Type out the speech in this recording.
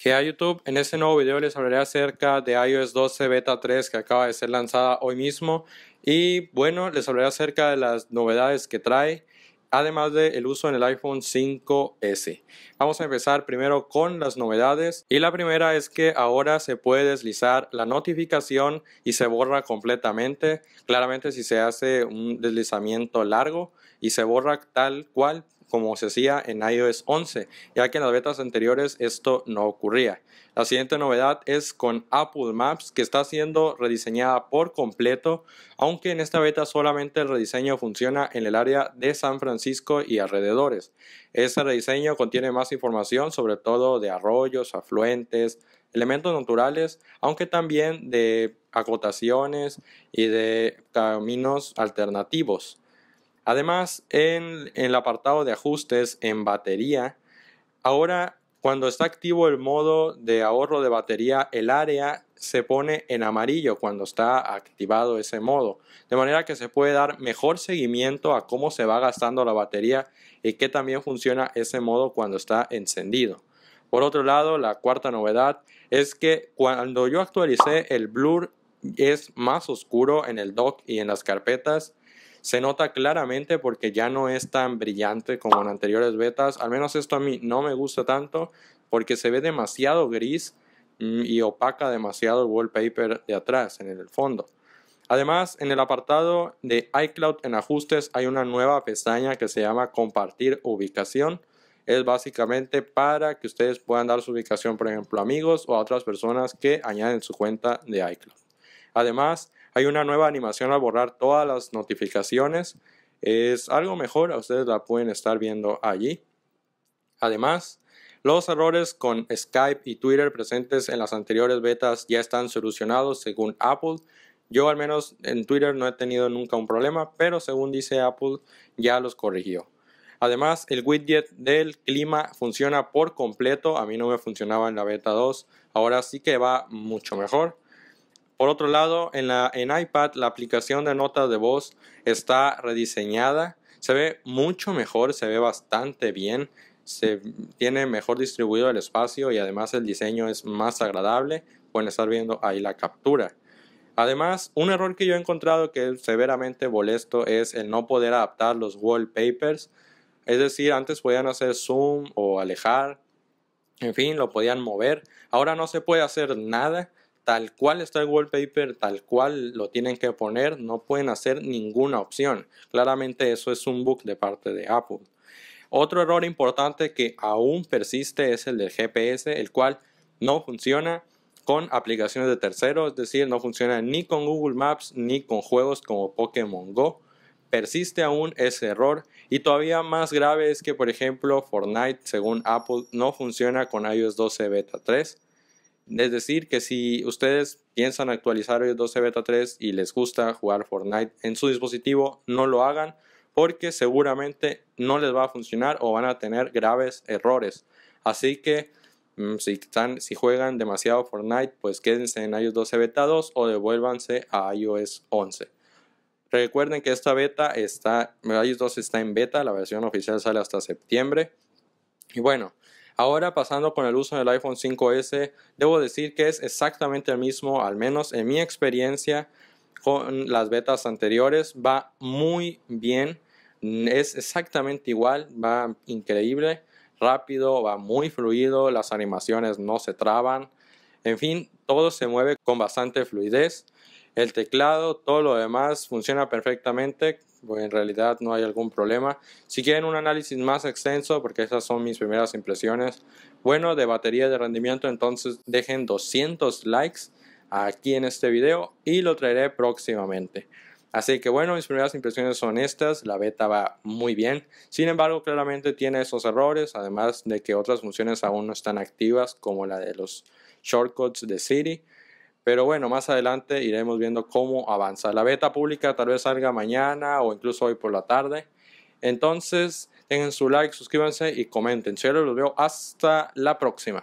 ¿Qué YouTube. En este nuevo video les hablaré acerca de iOS 12 Beta 3 que acaba de ser lanzada hoy mismo. Y bueno, les hablaré acerca de las novedades que trae, además del uso en el iPhone 5S. Vamos a empezar primero con las novedades. Y la primera es que ahora se puede deslizar la notificación y se borra completamente. Claramente si se hace un deslizamiento largo y se borra tal cual como se hacía en iOS 11, ya que en las betas anteriores esto no ocurría. La siguiente novedad es con Apple Maps, que está siendo rediseñada por completo, aunque en esta beta solamente el rediseño funciona en el área de San Francisco y alrededores. Este rediseño contiene más información sobre todo de arroyos, afluentes, elementos naturales, aunque también de acotaciones y de caminos alternativos. Además, en, el apartado de ajustes en batería, ahora cuando está activo el modo de ahorro de batería, el área se pone en amarillo cuando está activado ese modo. De manera que se puede dar mejor seguimiento a cómo se va gastando la batería y que también funciona ese modo cuando está encendido. Por otro lado, la cuarta novedad es que cuando yo actualicé el blur es más oscuro en el dock y en las carpetas se nota claramente porque ya no es tan brillante como en anteriores betas. Al menos esto a mí no me gusta tanto porque se ve demasiado gris mm, y opaca demasiado el wallpaper de atrás, en el fondo. Además, en el apartado de iCloud en ajustes hay una nueva pestaña que se llama compartir ubicación. Es básicamente para que ustedes puedan dar su ubicación, por ejemplo, a amigos o a otras personas que añaden su cuenta de iCloud. Además, hay una nueva animación al borrar todas las notificaciones. Es algo mejor, ustedes la pueden estar viendo allí. Además, los errores con Skype y Twitter presentes en las anteriores betas ya están solucionados según Apple. Yo al menos en Twitter no he tenido nunca un problema, pero según dice Apple ya los corrigió. Además, el widget del clima funciona por completo. A mí no me funcionaba en la beta 2. Ahora sí que va mucho mejor. Por otro lado, en, la, iPad la aplicación de notas de voz está rediseñada, se ve mucho mejor, se ve bastante bien, se tiene mejor distribuido el espacio y además el diseño es más agradable. Pueden estar viendo ahí la captura. Además, un error que yo he encontrado que es severamente molesto es el no poder adaptar los wallpapers. Es decir, antes podían hacer zoom o alejar, en fin, lo podían mover. Ahora no se puede hacer nada tal cual está el wallpaper, tal cual lo tienen que poner, no pueden hacer ninguna opción. Claramente eso es un bug de parte de Apple. Otro error importante que aún persiste es el del GPS, el cual no funciona con aplicaciones de terceros, es decir, no funciona ni con Google Maps ni con juegos como Pokémon Go. Persiste aún ese error y todavía más grave es que, por ejemplo, Fortnite, según Apple, no funciona con iOS 12 Beta 3. Es decir, que si ustedes piensan actualizar iOS 12 Beta 3 y les gusta jugar Fortnite en su dispositivo, no lo hagan porque seguramente no les va a funcionar o van a tener graves errores. Así que mm, si, están, si juegan demasiado Fortnite, pues quédense en iOS 12 Beta 2 o devuélvanse a iOS 11. Recuerden que esta beta está, iOS 12 está en beta, la versión oficial sale hasta septiembre. Y bueno, Ahora pasando con el uso del iPhone 5S, debo decir que es exactamente el mismo, al menos en mi experiencia con las betas anteriores, va muy bien, es exactamente igual, va increíble, rápido, va muy fluido, las animaciones no se traban, en fin, todo se mueve con bastante fluidez. El teclado, todo lo demás funciona perfectamente en realidad no hay algún problema. Si quieren un análisis más extenso, porque esas son mis primeras impresiones, bueno, de batería de rendimiento, entonces dejen 200 likes aquí en este video y lo traeré próximamente. Así que bueno, mis primeras impresiones son estas, la beta va muy bien, sin embargo claramente tiene esos errores, además de que otras funciones aún no están activas como la de los shortcuts de Siri. Pero bueno, más adelante iremos viendo cómo avanza. La beta pública tal vez salga mañana o incluso hoy por la tarde. Entonces, tengan su like, suscríbanse y comenten. Chévere, los veo hasta la próxima.